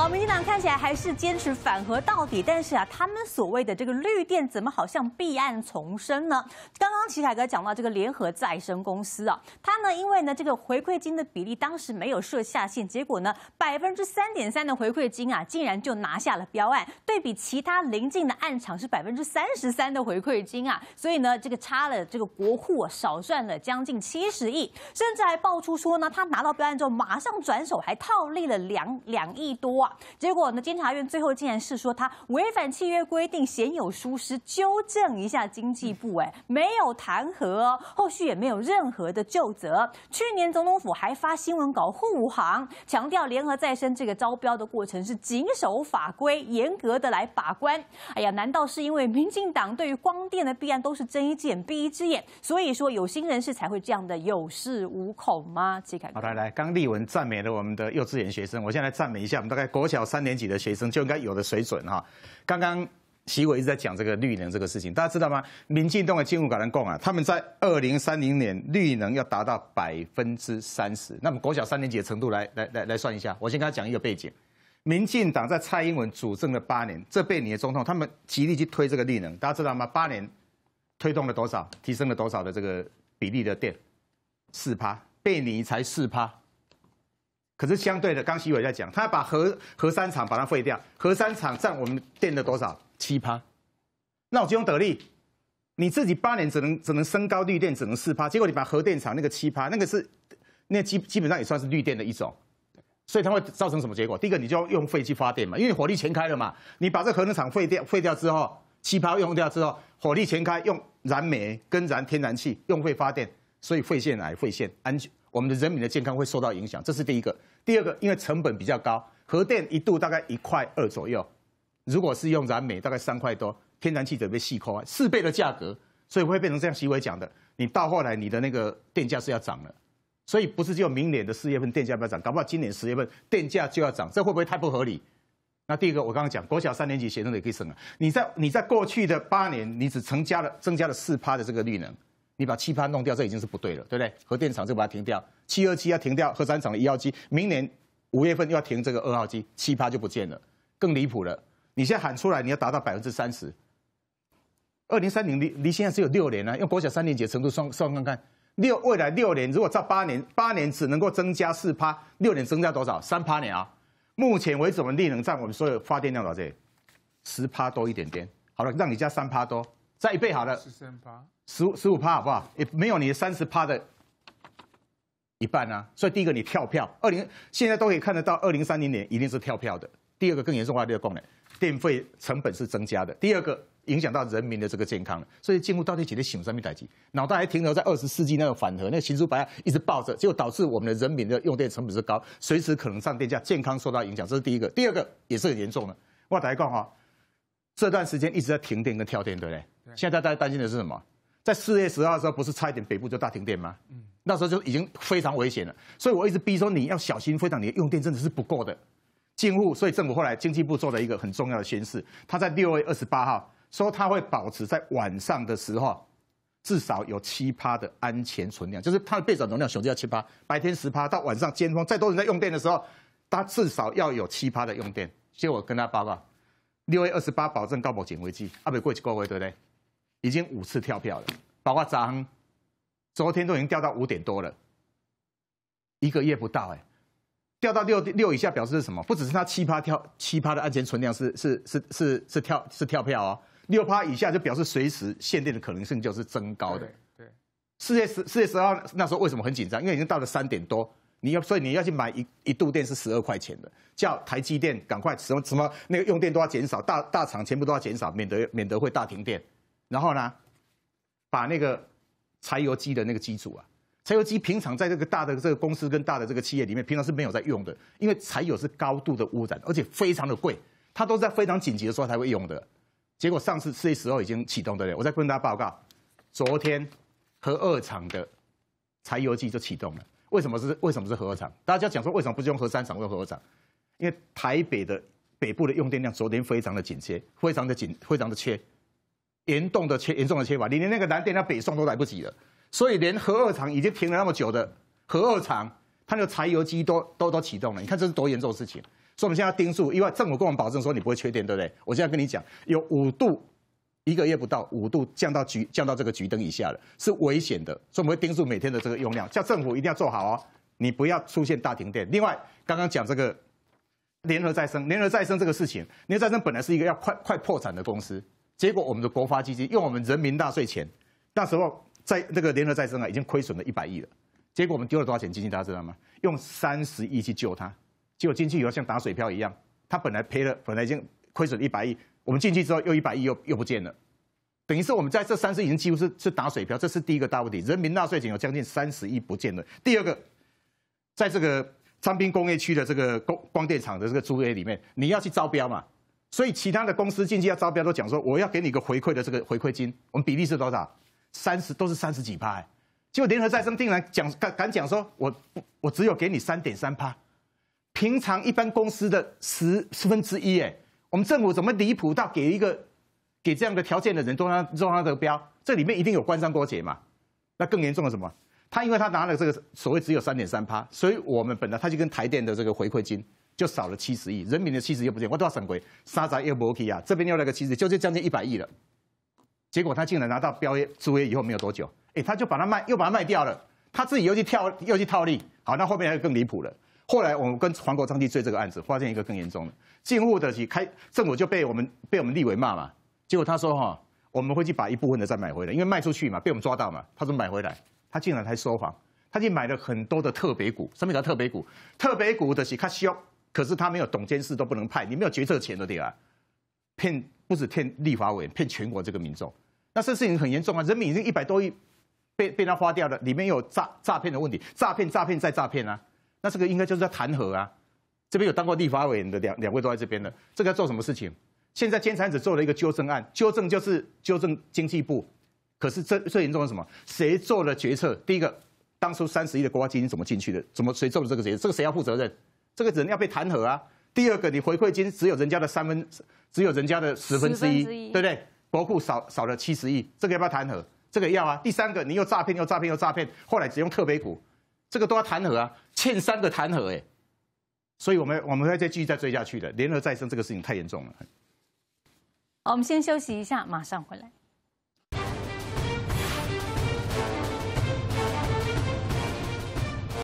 好，民进党看起来还是坚持反核到底，但是啊，他们所谓的这个绿电怎么好像弊案丛生呢？刚刚奇凯哥讲到这个联合再生公司啊，他呢因为呢这个回馈金的比例当时没有设下限，结果呢百分之三点三的回馈金啊，竟然就拿下了标案。对比其他邻近的案场是百分之三十三的回馈金啊，所以呢这个差了这个国库啊、少赚了将近七十亿，甚至还爆出说呢他拿到标案之后马上转手还套利了两两亿多。结果呢？监察院最后竟然是说他违反契约规定，鲜有疏失，纠正一下经济部。哎，没有弹劾，后续也没有任何的就责。去年总统府还发新闻稿护航，强调联合再生这个招标的过程是谨守法规，严格的来把关。哎呀，难道是因为民进党对于光电的弊案都是睁一只眼闭一只眼，所以说有心人士才会这样的有恃无恐吗？好，来来，刚立文赞美了我们的幼稚园学生，我现在来赞美一下我们大概。国小三年级的学生就应该有的水准哈。刚刚习伟一直在讲这个绿能这个事情，大家知道吗？民进党的进入改人共啊，他们在二零三零年绿能要达到百分之三十。那么国小三年级程度来来来来算一下，我先跟他讲一个背景：民进党在蔡英文主政的八年，这你的总统，他们极力去推这个绿能，大家知道吗？八年推动了多少，提升了多少的这个比例的电？四趴，被你才四趴。可是相对的，刚希伟在讲，他要把核核三厂把它废掉。核三厂占我们电的多少？七趴。那我就用得力，你自己八年只能只能升高绿电，只能四趴。结果你把核电厂那个七趴，那个是那基基本上也算是绿电的一种，所以它会造成什么结果？第一个，你就要用废气发电嘛，因为火力全开了嘛。你把这核能厂废掉，废掉之后，气泡用掉之后，火力全开，用燃煤跟燃天然气用废发电，所以废线癌、废线安全，我们的人民的健康会受到影响。这是第一个。第二个，因为成本比较高，核电一度大概一块二左右，如果是用燃煤大概三块多，天然气准备细抠啊，四倍的价格，所以会变成这样。席伟讲的，你到后来你的那个电价是要涨了，所以不是只有明年的四月份电价要涨，搞不好今年十月份电价就要涨，这会不会太不合理？那第一个我刚刚讲，国小三年级学生也可以省了。你在你在过去的八年，你只增加了增加了四趴的这个绿能。你把七趴弄掉，这已经是不对了，对不对？核电厂就把它停掉，七二七要停掉，核三厂一号机明年五月份又要停这个二号机，七趴就不见了。更离谱了，你现在喊出来你要达到百分之三十，二零三零离离现在只有六年了，用国小三年级的程度算算看看，六未来六年如果照八年八年只能够增加四趴，六年增加多少？三趴年啊！目前为止我们力能占我们所有发电量到底十趴多一点点，好了，让你加三趴多。再一倍好了，十三趴，十十五趴好不好？也没有你的三十趴的一半啊！所以第一个你跳票，二零现在都可以看得到，二零三零年一定是跳票的。第二个更严重的话，第二功能电费成本是增加的。第二个影响到人民的这个健康了，所以进入到底几的醒上面待机，脑袋还停留在二十世纪那个反核，那个秦书白一直抱着，就导致我们的人民的用电成本是高，随时可能上电价，健康受到影响，这是第一个。第二个也是很严重的，我大家讲哈，这段时间一直在停电跟跳电，对不对？现在大家担心的是什么？在四月十号的时候，不是差一点北部就大停电吗？那时候就已经非常危险了，所以我一直逼说你要小心，非常，你的用电真的是不够的。进入，所以政府后来经济部做了一个很重要的宣示，他在六月二十八号说他会保持在晚上的时候至少有七趴的安全存量，就是它的备转容量，熊就要七趴，白天十趴到晚上尖峰再多人在用电的时候，它至少要有七趴的用电。以我跟他报告，六月二十八保证高保简危机，阿美过去各位对不对？已经五次跳票了，包括早，昨天都已经掉到五点多了，一个月不到哎，掉到六六以下表示是什么？不只是它七趴跳，七趴的安全存量是是是是是跳是跳票哦，六趴以下就表示随时限定的可能性就是增高的。对，四月十四月十号那时候为什么很紧张？因为已经到了三点多，你要所以你要去买一一度电是十二块钱的，叫台积电赶快什么什么那个用电都要减少，大大厂全部都要减少，免得免得会大停电。然后呢，把那个柴油机的那个机组啊，柴油机平常在这个大的这个公司跟大的这个企业里面，平常是没有在用的，因为柴油是高度的污染，而且非常的贵，它都在非常紧急的时候才会用的。结果上次这时候已经启动的，我再跟大家报告，昨天核二厂的柴油机就启动了。为什么是为什么是核二厂？大家讲说为什么不是用核三厂，用核二厂？因为台北的北部的用电量昨天非常的紧缺，非常的紧，非常的缺。严重的缺，严重的缺乏，你连那个南电、那北宋都来不及了，所以连核二厂已经停了那么久的核二厂，它那个柴油机都都都启动了。你看这是多严重的事情，所以我们现在要盯住。因为政府跟我们保证说你不会缺电，对不对？我现在跟你讲，有五度，一个月不到五度降到局降到这个局灯以下了，是危险的。所以我们会盯住每天的这个用量，叫政府一定要做好哦，你不要出现大停电。另外，刚刚讲这个联合再生，联合再生这个事情，联合再生本来是一个要快快破产的公司。结果我们的国发基金用我们人民纳税钱，那时候在那个联合再生啊已经亏损了一百亿了。结果我们丢了多少钱基金大家知道吗？用三十亿去救它，结果进去以后像打水漂一样，它本来赔了，本来已经亏损一百亿，我们进去之后又一百亿又又不见了，等于是我们在这三十亿，几乎是是打水漂。这是第一个大问题，人民纳税钱有将近三十亿不见了。第二个，在这个昌滨工业区的这个光光电厂的这个租约里面，你要去招标嘛？所以其他的公司进去要招标，都讲说我要给你一个回馈的这个回馈金，我们比例是多少？三十都是三十几趴。结果联合再生竟然讲敢敢讲说，我我只有给你三点三趴，平常一般公司的十十分之一哎。我们政府怎么离谱到给一个给这样的条件的人，都他让他个标？这里面一定有官商勾结嘛？那更严重的什么？他因为他拿了这个所谓只有三点三趴，所以我们本来他就跟台电的这个回馈金。就少了七十亿，人民的七十又不见，我都要省回，沙仔又不 OK 啊，这边又来个七十，就是将近一百亿了。结果他竟然拿到标租约以后没有多久，哎，他就把它卖，又把它卖掉了，他自己又去跳，又去套利。好，那后面还更离谱了。后来我们跟黄国昌去追这个案子，发现一个更严重的，进户的去开政府就被我们被我们立委骂嘛。结果他说哈，我们会去把一部分的再买回来，因为卖出去嘛，被我们抓到嘛。他说买回来，他竟然还说谎，他去买了很多的特别股，什么叫特别股？特别股的是卡修。可是他没有懂监事都不能派，你没有决策权的对吧？骗不止骗立法委，骗全国这个民众。那这事情很严重啊！人民已经一百多亿被被他花掉了，里面有诈诈骗的问题，诈骗诈骗再诈骗啊！那这个应该就是在弹劾啊！这边有当过立法委的两两位都在这边的，这个要做什么事情？现在监察者做了一个纠正案，纠正就是纠正经济部。可是这最严重是什么？谁做了决策？第一个，当初三十亿的国家基金怎么进去的？怎么谁做了这个决定？这个谁要负责任？这个人要被弹劾啊！第二个，你回馈金只有人家的三分，只有人家的十分之一，对不对？国库少少了七十亿，这个要不要弹劾？这个要啊！第三个，你又诈骗，又诈骗，又诈骗，后来只用特别股，这个都要弹劾啊！欠三个弹劾哎，所以我们我们会再继续再追下去的。联合再生这个事情太严重了。好，我们先休息一下，马上回来。